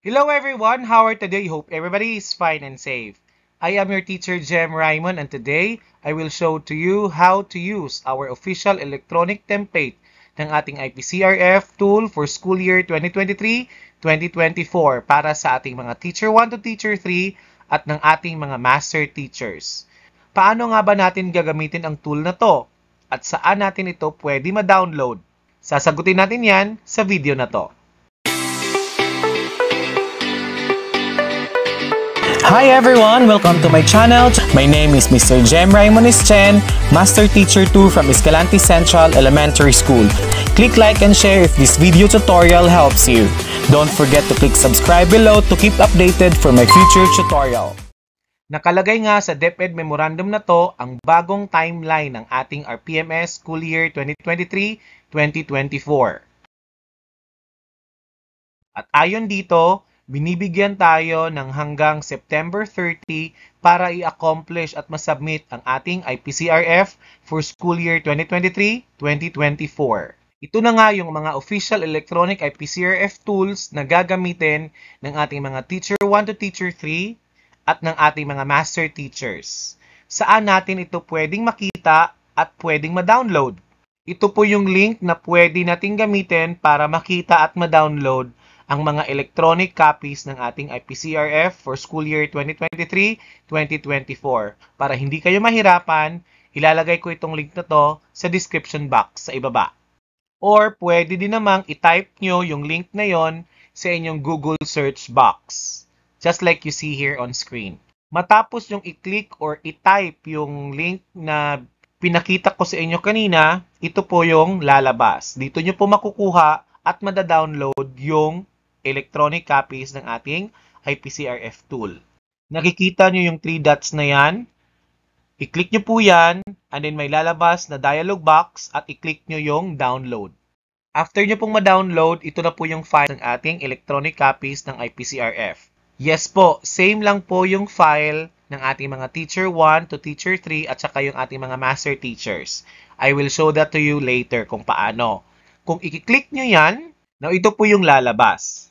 Hello everyone, how are today? Hope everybody is fine and safe. I am your teacher Jem Raymond and today I will show to you how to use our official electronic template ng ating IPCRF tool for school year 2023-2024 para sa ating mga Teacher 1 to Teacher 3 at ng ating mga Master Teachers. Paano nga ba natin gagamitin ang tool na to? At saan natin ito pwede ma-download? Sasagutin natin yan sa video na to. Hi everyone! Welcome to my channel. My name is Mr. Jem Raimonis Chen, Master Teacher 2 from Escalante Central Elementary School. Click like and share if this video tutorial helps you. Don't forget to click subscribe below to keep updated for my future tutorial. Nakalagay nga sa DepEd Memorandum na to ang bagong timeline ng ating RPMS School Year 2023-2024. At ayon dito, Binibigyan tayo ng hanggang September 30 para i-accomplish at masubmit ang ating IPCRF for school year 2023-2024. Ito na nga yung mga official electronic IPCRF tools na gagamitin ng ating mga Teacher 1 to Teacher 3 at ng ating mga Master Teachers. Saan natin ito pwedeng makita at pwedeng ma-download? Ito po yung link na pwede nating gamitin para makita at ma-download ang mga electronic copies ng ating IPCRF for school year 2023-2024. Para hindi kayo mahirapan, ilalagay ko itong link na to sa description box sa ibaba. Or pwede din namang i-type nyo yung link na yon sa inyong Google search box. Just like you see here on screen. Matapos yung i-click or i-type yung link na pinakita ko sa inyo kanina, ito po yung lalabas. Dito nyo po makukuha at mada-download yung electronic copies ng ating IPCRF tool. Nakikita nyo yung three dots na yan. I-click nyo po yan and then may lalabas na dialog box at i-click nyo yung download. After nyo pong ma-download, ito na po yung file ng ating electronic copies ng IPCRF. Yes po, same lang po yung file ng ating mga teacher 1 to teacher 3 at saka yung ating mga master teachers. I will show that to you later kung paano. Kung i-click nyo yan, now ito po yung lalabas.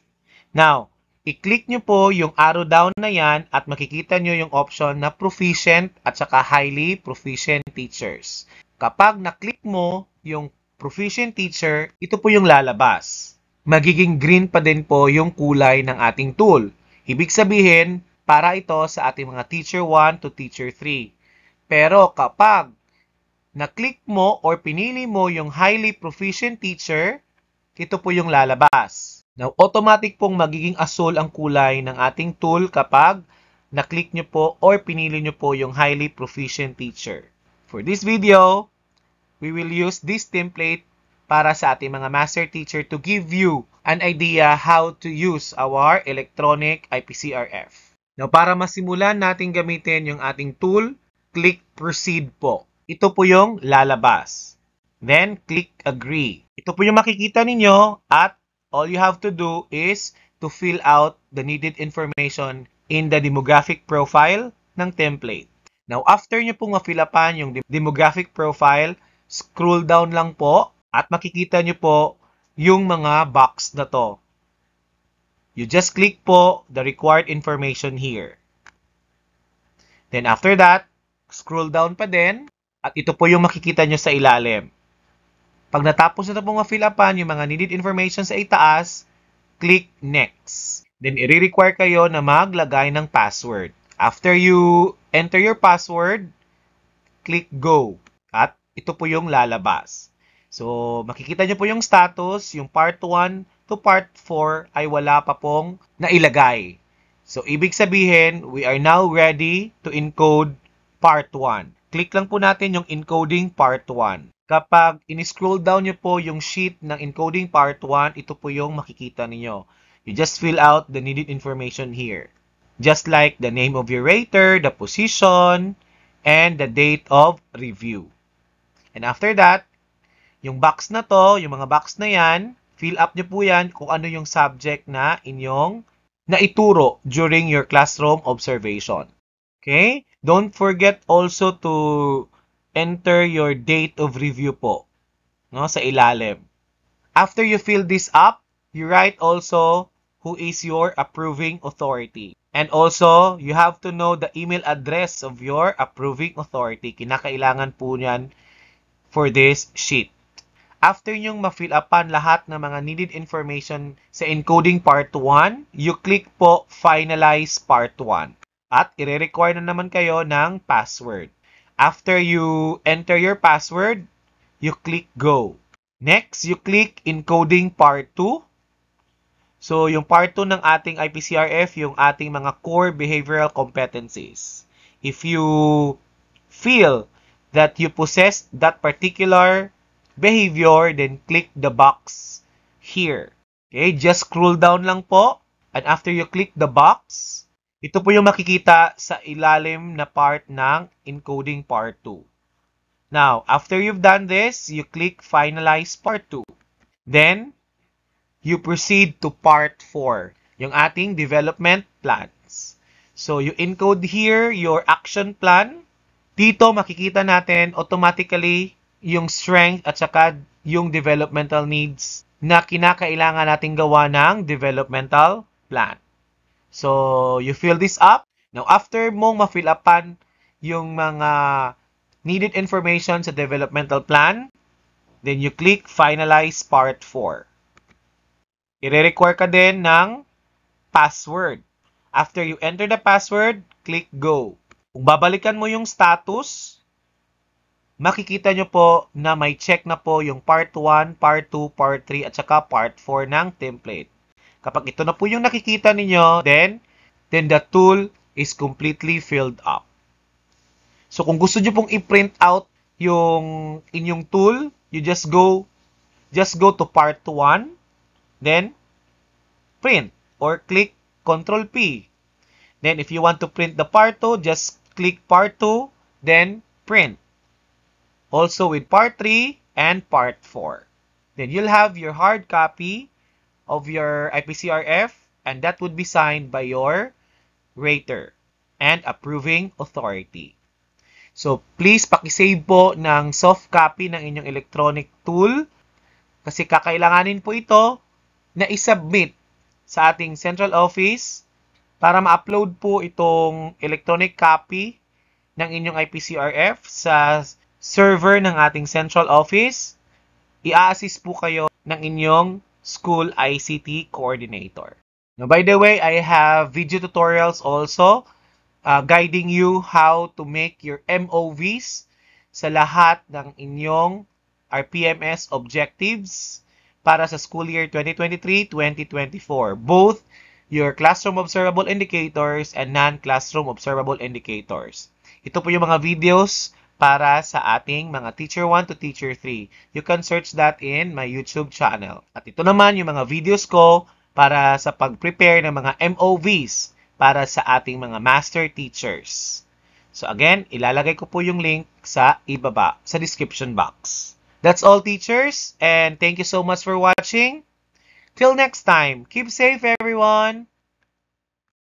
Now, i-click nyo po yung arrow down na yan at makikita nyo yung option na proficient at saka highly proficient teachers. Kapag na-click mo yung proficient teacher, ito po yung lalabas. Magiging green pa din po yung kulay ng ating tool. Ibig sabihin, para ito sa ating mga teacher 1 to teacher 3. Pero kapag na-click mo or pinili mo yung highly proficient teacher, ito po yung lalabas. Now, automatic pong magiging asul ang kulay ng ating tool kapag na-click nyo po or pinili nyo po yung highly proficient teacher. For this video, we will use this template para sa ating mga master teacher to give you an idea how to use our electronic IPCRF. Now, para masimulan natin gamitin yung ating tool, click Proceed po. Ito po yung lalabas. Then, click Agree. Ito po yung makikita ninyo at all you have to do is to fill out the needed information in the demographic profile ng template. Now, after nyo pong mafilapan yung demographic profile, scroll down lang po at makikita nyo po yung mga box na to. You just click po the required information here. Then after that, scroll down pa din at ito po yung makikita nyo sa ilalim. Pag natapos na ito pong ma-fill upan, yung mga needed information sa itaas, click Next. Then, i-require kayo na maglagay ng password. After you enter your password, click Go. At ito po yung lalabas. So, makikita nyo po yung status, yung part 1 to part 4 ay wala pa pong nailagay. So, ibig sabihin, we are now ready to encode part 1. Click lang po natin yung encoding part 1. Kapag in-scroll down nyo po yung sheet ng encoding part 1, ito po yung makikita niyo. You just fill out the needed information here. Just like the name of your rater, the position, and the date of review. And after that, yung box na to, yung mga box na yan, fill up nyo po yan kung ano yung subject na inyong naituro during your classroom observation. Okay? Don't forget also to enter your date of review po. No, sa ilalim. After you fill this up, you write also who is your approving authority. And also, you have to know the email address of your approving authority. Kinakailangan po niyan for this sheet. After nyong ma-fill upan lahat ng mga needed information sa encoding part 1, you click po finalize part 1. At ire-require na naman kayo ng password. After you enter your password, you click Go. Next, you click Encoding Part 2. So, yung part 2 ng ating IPCRF, yung ating mga core behavioral competencies. If you feel that you possess that particular behavior, then click the box here. Okay, just scroll down lang po. And after you click the box, ito po yung makikita sa ilalim na part ng encoding part 2. Now, after you've done this, you click finalize part 2. Then, you proceed to part 4, yung ating development plans. So, you encode here your action plan. Dito, makikita natin automatically yung strength at saka yung developmental needs na kinakailangan nating gawa ng developmental plan. So, you fill this up. Now, after mong ma-fill upan yung mga needed information sa developmental plan, then you click Finalize Part 4. I-require ka din ng password. After you enter the password, click Go. Kung babalikan mo yung status, makikita nyo po na may check na po yung Part 1, Part 2, Part 3, at saka Part 4 ng template. Kapag ito na po yung nakikita ninyo, then, then the tool is completely filled up. So, kung gusto nyo pong i-print out yung inyong tool, you just go, just go to part 1, then, print, or click Control P. Then, if you want to print the part 2, just click part 2, then print. Also with part 3 and part 4. Then you'll have your hard copy of your IPCRF and that would be signed by your rater and approving authority. So, please pakisave po ng soft copy ng inyong electronic tool kasi kakailanganin po ito na isubmit sa ating central office para ma-upload po itong electronic copy ng inyong IPCRF sa server ng ating central office. I-assist po kayo ng inyong School ICT Coordinator. Now, by the way, I have video tutorials also uh, guiding you how to make your MOVs sa lahat ng inyong RPMS objectives para sa school year 2023-2024. Both your classroom observable indicators and non-classroom observable indicators. Ito po yung mga videos para sa ating mga Teacher 1 to Teacher 3. You can search that in my YouTube channel. At ito naman yung mga videos ko para sa pag-prepare ng mga MOVs para sa ating mga master teachers. So again, ilalagay ko po yung link sa ibaba, sa description box. That's all teachers and thank you so much for watching. Till next time, keep safe everyone!